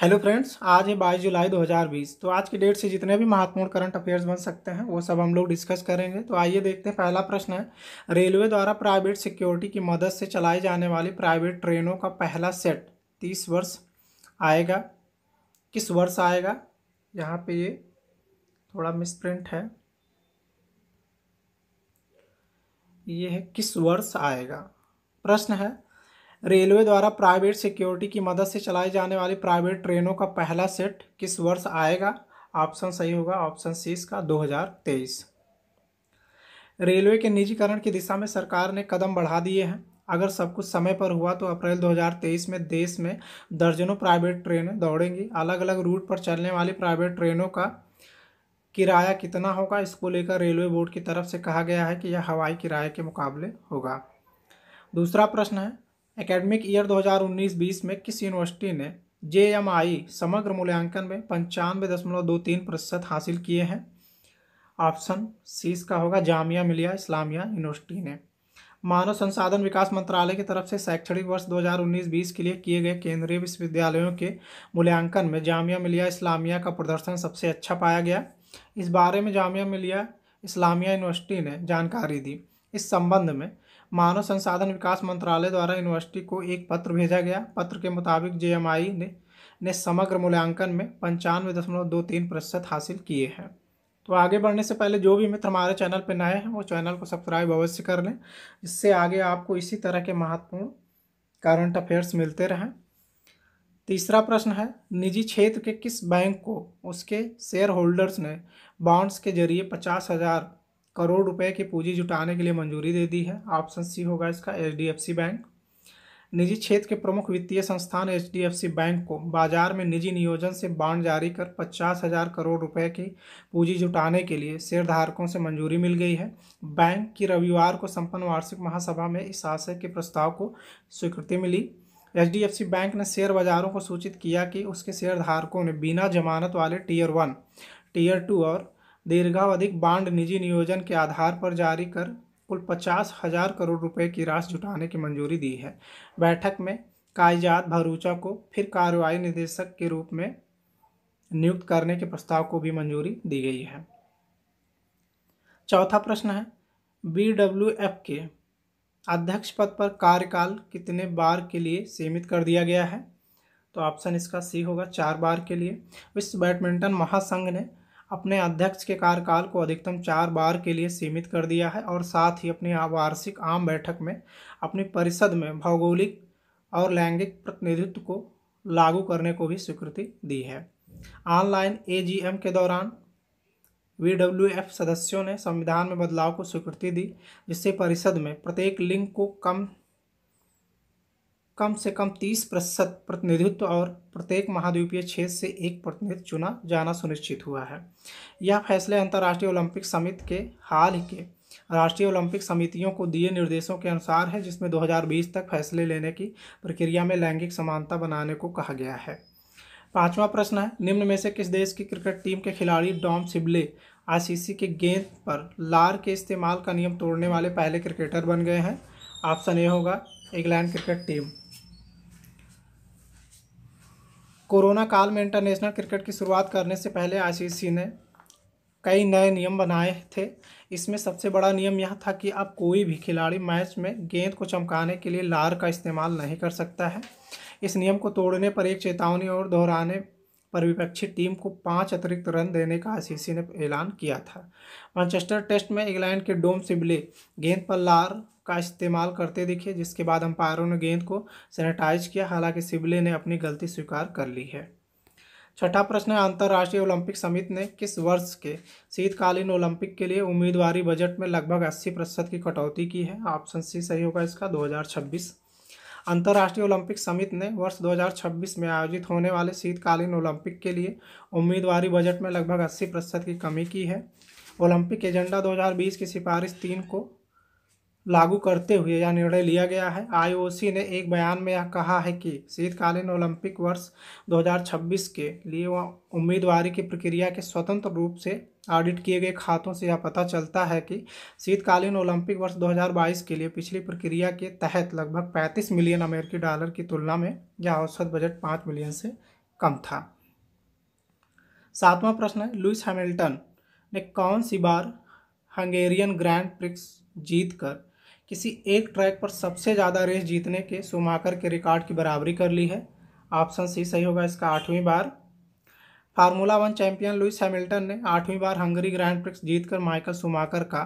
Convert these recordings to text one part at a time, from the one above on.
hello friends आज है बाईस जुलाई 2020 तो आज की डेट से जितने भी महत्वपूर्ण करंट अफेयर्स बन सकते हैं वो सब हम लोग डिस्कस करेंगे तो आइए देखते हैं पहला प्रश्न है रेलवे द्वारा प्राइवेट सिक्योरिटी की मदद से चलाई जाने वाली प्राइवेट ट्रेनों का पहला सेट तीस वर्ष आएगा किस वर्ष आएगा यहाँ पे ये थोड़ा प्रिंट है ये है किस वर्ष आएगा प्रश्न है रेलवे द्वारा प्राइवेट सिक्योरिटी की मदद से चलाई जाने वाली प्राइवेट ट्रेनों का पहला सेट किस वर्ष आएगा ऑप्शन सही होगा ऑप्शन सी इसका 2023 रेलवे के निजीकरण की दिशा में सरकार ने कदम बढ़ा दिए हैं अगर सब कुछ समय पर हुआ तो अप्रैल 2023 में देश में दर्जनों प्राइवेट ट्रेनें दौड़ेंगी अलग अलग रूट पर चलने वाली प्राइवेट ट्रेनों का किराया कितना होगा इसको लेकर रेलवे बोर्ड की तरफ से कहा गया है कि यह हवाई किराए के मुकाबले होगा दूसरा प्रश्न है एकेडमिक ईयर 2019-20 में किस यूनिवर्सिटी ने जे एम आई समग्र मूल्यांकन में पंचानवे दशमलव दो तीन प्रतिशत हासिल किए हैं ऑप्शन सी इसका होगा जामिया मिलिया इस्लामिया यूनिवर्सिटी ने मानव संसाधन विकास मंत्रालय की तरफ से शैक्षणिक वर्ष 2019-20 के लिए किए गए केंद्रीय विश्वविद्यालयों के मूल्यांकन में जामिया मिलिया इस्लामिया का प्रदर्शन सबसे अच्छा पाया गया इस बारे में जामिया मिलिया इस्लामिया यूनिवर्सिटी ने जानकारी दी इस संबंध में मानव संसाधन विकास मंत्रालय द्वारा यूनिवर्सिटी को एक पत्र भेजा गया पत्र के मुताबिक जे ने ने समग्र मूल्यांकन में पंचानवे दशमलव दो तीन प्रतिशत हासिल किए हैं तो आगे बढ़ने से पहले जो भी मित्र हमारे चैनल पर नए हैं वो चैनल को सब्सक्राइब अवश्य कर लें इससे आगे आपको इसी तरह के महत्वपूर्ण करंट अफेयर्स मिलते रहें तीसरा प्रश्न है निजी क्षेत्र के किस बैंक को उसके शेयर होल्डर्स ने बॉन्ड्स के जरिए पचास हज़ार करोड़ रुपए की पूंजी जुटाने के लिए मंजूरी दे दी है ऑप्शन सी होगा इसका एच बैंक निजी क्षेत्र के प्रमुख वित्तीय संस्थान एच बैंक को बाजार में निजी नियोजन से बांड जारी कर पचास हजार करोड़ रुपए की पूंजी जुटाने के लिए शेयरधारकों से मंजूरी मिल गई है बैंक की रविवार को संपन्न वार्षिक महासभा में इस आशय के प्रस्ताव को स्वीकृति मिली एच बैंक ने शेयर बाजारों को सूचित किया कि उसके शेयरधारकों ने बिना जमानत वाले टीयर वन टीयर टू और दीर्घावधिक बांड निजी नियोजन के आधार पर जारी कर कुल पचास हजार करोड़ रुपए की राशि जुटाने की मंजूरी दी है बैठक में कायजात भरूचा को फिर कार्रवाई निदेशक के रूप में नियुक्त करने के प्रस्ताव को भी मंजूरी दी गई है चौथा प्रश्न है बी डब्ल्यू एफ के अध्यक्ष पद पर कार्यकाल कितने बार के लिए सीमित कर दिया गया है तो ऑप्शन इसका सी होगा चार बार के लिए विश्व बैडमिंटन महासंघ ने अपने अध्यक्ष के कार्यकाल को अधिकतम चार बार के लिए सीमित कर दिया है और साथ ही अपनी वार्षिक आम बैठक में अपनी परिषद में भौगोलिक और लैंगिक प्रतिनिधित्व को लागू करने को भी स्वीकृति दी है ऑनलाइन एजीएम के दौरान वी सदस्यों ने संविधान में बदलाव को स्वीकृति दी जिससे परिषद में प्रत्येक लिंग को कम कम से कम तीस प्रतिशत प्रतिनिधित्व और प्रत्येक महाद्वीपीय क्षेत्र से एक प्रतिनिधित्व चुना जाना सुनिश्चित हुआ है यह फैसले अंतर्राष्ट्रीय ओलंपिक समिति के हाल के राष्ट्रीय ओलंपिक समितियों को दिए निर्देशों के अनुसार है जिसमें 2020 तक फैसले लेने की प्रक्रिया में लैंगिक समानता बनाने को कहा गया है पांचवा प्रश्न है निम्न में से किस देश की क्रिकेट टीम के खिलाड़ी डॉम सिबले आईसीसी के गेंद पर लार के इस्तेमाल का नियम तोड़ने वाले पहले क्रिकेटर बन गए हैं ऑप्शन ए होगा इंग्लैंड क्रिकेट टीम कोरोना काल में इंटरनेशनल क्रिकेट की शुरुआत करने से पहले आई ने कई नए नियम बनाए थे इसमें सबसे बड़ा नियम यह था कि अब कोई भी खिलाड़ी मैच में गेंद को चमकाने के लिए लार का इस्तेमाल नहीं कर सकता है इस नियम को तोड़ने पर एक चेतावनी और दोहराने पर विपक्षी टीम को पाँच अतिरिक्त रन देने का आईसीसी ने ऐलान किया था मैनचेस्टर टेस्ट में इंग्लैंड के डोम सिबले गेंद पर लार का इस्तेमाल करते दिखे जिसके बाद अंपायरों ने गेंद को सैनिटाइज किया हालांकि सिबले ने अपनी गलती स्वीकार कर ली है छठा प्रश्न है अंतर्राष्ट्रीय ओलंपिक समिति ने किस वर्ष के शीतकालीन ओलंपिक के लिए उम्मीदवारी बजट में लगभग अस्सी प्रतिशत की कटौती की है ऑप्शन सी सही होगा इसका छब्बीस अंतर्राष्ट्रीय ओलंपिक समिति ने वर्ष 2026 में आयोजित होने वाले शीतकालीन ओलंपिक के लिए उम्मीदवारी बजट में लगभग 80 प्रतिशत की कमी की है ओलंपिक एजेंडा 2020 की सिफारिश तीन को लागू करते हुए यह निर्णय लिया गया है आईओसी ने एक बयान में यह कहा है कि शीतकालीन ओलंपिक वर्ष 2026 के लिए उम्मीदवारी की प्रक्रिया के स्वतंत्र रूप से ऑडिट किए गए खातों से यह पता चलता है कि शीतकालीन ओलंपिक वर्ष 2022 के लिए पिछली प्रक्रिया के तहत लगभग 35 मिलियन अमेरिकी डॉलर की तुलना में यह औसत बजट पाँच मिलियन से कम था सातवां प्रश्न है लुइस हैमिल्टन ने कौन सी बार हंगेरियन ग्रैंड प्रिक्स जीत कर किसी एक ट्रैक पर सबसे ज़्यादा रेस जीतने के सुमाकर के रिकॉर्ड की बराबरी कर ली है ऑप्शन सी सही होगा इसका आठवीं बार formula one champion Lewis Hamilton ने आठवीं बार हंगरी ग्रैंड प्रिक्स जीतकर माइकल सुमाकर का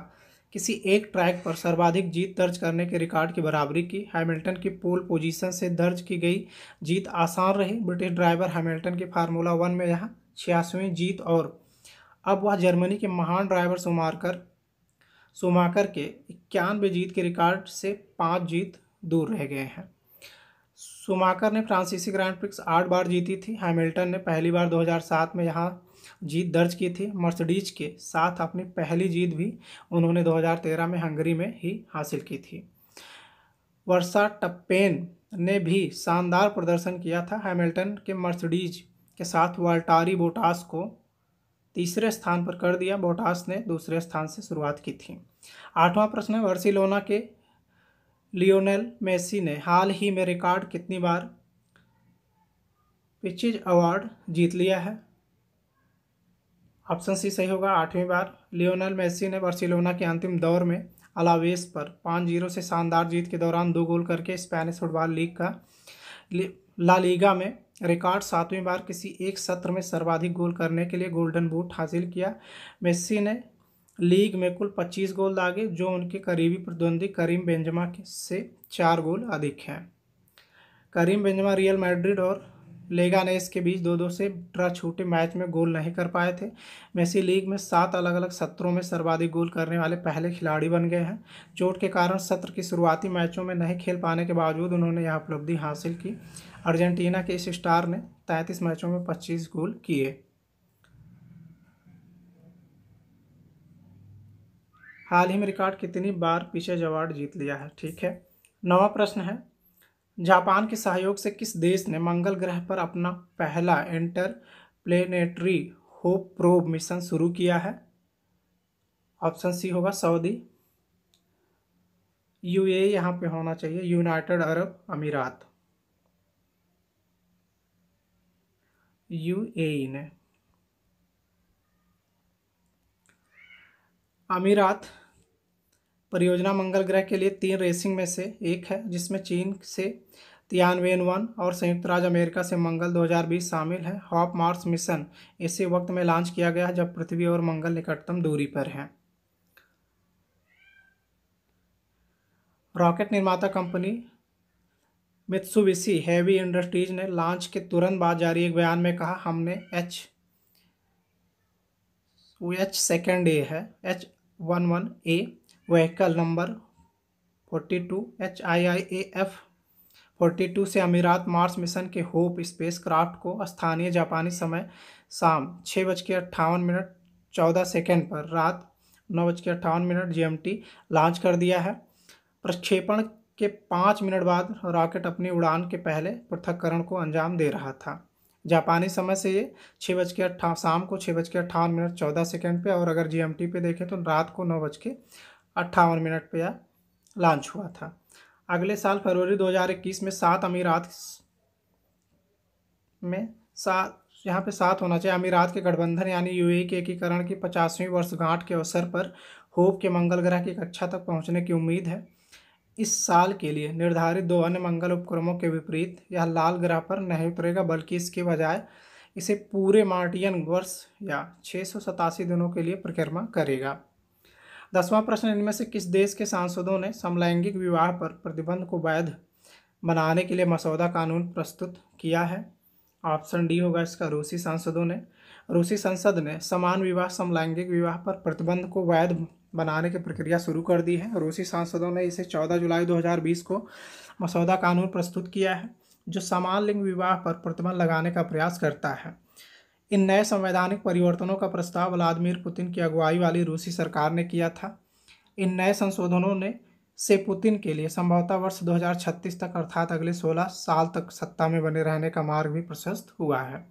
किसी एक ट्रैक पर सर्वाधिक जीत दर्ज करने के रिकॉर्ड की बराबरी की हैमिल्टन की पोल पोजीशन से दर्ज की गई जीत आसान रही ब्रिटिश ड्राइवर हैमिल्टन की फार्मूला वन में यह छियासवीं जीत और अब वह जर्मनी के महान ड्राइवर सुमारकर सोमाकर के इक्यानवे जीत के रिकॉर्ड से पाँच जीत दूर रह गए हैं सुमाकर ने फ्रांसीसी ग्रैंड प्रिक्स आठ बार जीती थी हैमिल्टन ने पहली बार 2007 में यहाँ जीत दर्ज की थी मर्सडीज के साथ अपनी पहली जीत भी उन्होंने 2013 में हंगरी में ही हासिल की थी वर्षा टप्पेन ने भी शानदार प्रदर्शन किया था हैमिल्टन के मर्सडीज के साथ वाल्टारी बोटास को तीसरे स्थान पर कर दिया बोटास ने दूसरे स्थान से शुरुआत की थी आठवां प्रश्न है बर्सिलोना के लियोनेल मेसी ने हाल ही में रिकॉर्ड कितनी बार पिचिज अवार्ड जीत लिया है ऑप्शन सी सही होगा आठवीं बार लियोनेल मेसी ने बर्सिलोना के अंतिम दौर में अलावेस पर पाँच जीरो से शानदार जीत के दौरान दो गोल करके स्पेनिश फुटबॉल लीग का लालीगा में रिकॉर्ड सातवीं बार किसी एक सत्र में सर्वाधिक गोल करने के लिए गोल्डन बूट हासिल किया मेस्सी ने लीग में कुल 25 गोल दागे जो उनके करीबी प्रतिद्वंदी करीम बेंजमा से चार गोल अधिक हैं करीम बेंजमा रियल मैड्रिड और लेगानेस के बीच दो दो से ड्रा छूटे मैच में गोल नहीं कर पाए थे मेसी लीग में सात अलग अलग सत्रों में सर्वाधिक गोल करने वाले पहले खिलाड़ी बन गए हैं चोट के कारण सत्र की शुरुआती मैचों में नहीं खेल पाने के बावजूद उन्होंने यह उपलब्धि हासिल की अर्जेंटीना के इस स्टार ने तैंतीस मैचों में पच्चीस गोल किए हाल ही में रिकॉर्ड कितनी बार पीछे अवार्ड जीत लिया है ठीक है नवा प्रश्न है जापान के सहयोग से किस देश ने मंगल ग्रह पर अपना पहला interplanetary Hope probe mission शुरू किया है ऑप्शन सी होगा सऊदी यूएई यहाँ पे होना चाहिए यूनाइटेड अरब अमीरात यूएई ने अमीरात परियोजना मंगल ग्रह के लिए तीन रेसिंग में से एक है जिसमें चीन से तियानवेन वन और संयुक्त राज्य अमेरिका से मंगल 2020 शामिल है हॉप मार्स मिशन इसी वक्त में लॉन्च किया गया है जब पृथ्वी और मंगल निकटतम दूरी पर हैं रॉकेट निर्माता कंपनी मित्सुबिशी हैवी इंडस्ट्रीज ने लॉन्च के तुरंत बाद जारी एक बयान में कहा हमने एच एच सेकेंड ए है H one one A vehicle number forty two H I I A F forty two से अमीरात मार्स मिशन के होप स्पेस क्राफ्ट को स्थानीय जापानी समय शाम छः बज के अट्ठावन मिनट चौदह सेकेंड पर रात नौ बज के अट्ठावन मिनट जी लॉन्च कर दिया है प्रक्षेपण के पाँच मिनट बाद रॉकेट अपनी उड़ान के पहले पृथककरण को अंजाम दे रहा था जापानी समय से ये छः बज के अट्ठा शाम को छः बज के अट्ठावन मिनट चौदह सेकेंड पे और अगर जीएमटी पे देखें तो रात को नौ बज के अट्ठावन मिनट पे यह लॉन्च हुआ था अगले साल फरवरी 2021 में सात अमीरात में सात यहाँ पे सात होना चाहिए अमीरात के गठबंधन यानी यू e के एकीकरण की पचासवीं वर्षगांठ के अवसर पर होप के मंगल ग्रह की कक्षा तक पहुँचने की उम्मीद है इस साल के लिए निर्धारित दो अन्य मंगल उपक्रमों के विपरीत यह लाल ग्रह पर नहीं उतरेगा बल्कि इसके बजाय इसे पूरे मार्टियन वर्ष या छः दिनों के लिए परिक्रमा करेगा दसवां प्रश्न इनमें से किस देश के सांसदों ने समलैंगिक विवाह पर प्रतिबंध को वैध बनाने के लिए मसौदा कानून प्रस्तुत किया है ऑप्शन डी होगा इसका रूसी सांसदों ने रूसी संसद ने समान विवाह समलैंगिक विवाह पर प्रतिबंध को वैध बनाने की प्रक्रिया शुरू कर दी है रूसी सांसदों ने इसे 14 जुलाई 2020 को मसौदा कानून प्रस्तुत किया है जो समान लिंग विवाह पर प्रतिबंध लगाने का प्रयास करता है इन नए संवैधानिक परिवर्तनों का प्रस्ताव व्लादिमिर पुतिन की अगुवाई वाली रूसी सरकार ने किया था इन नए संशोधनों ने से पुतिन के लिए संभवतः वर्ष 2036 तक अर्थात अगले 16 साल तक सत्ता में बने रहने का मार्ग भी प्रशस्त हुआ है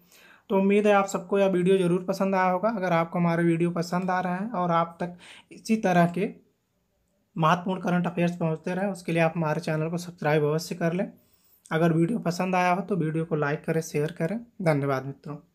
तो उम्मीद है आप सबको यह वीडियो ज़रूर पसंद आया होगा अगर आपको हमारे वीडियो पसंद आ रहे हैं और आप तक इसी तरह के महत्वपूर्ण करंट अफेयर्स पहुँचते रहें उसके लिए आप हमारे चैनल को सब्सक्राइब अवश्य कर लें अगर वीडियो पसंद आया हो तो वीडियो को लाइक करें शेयर करें धन्यवाद मित्रों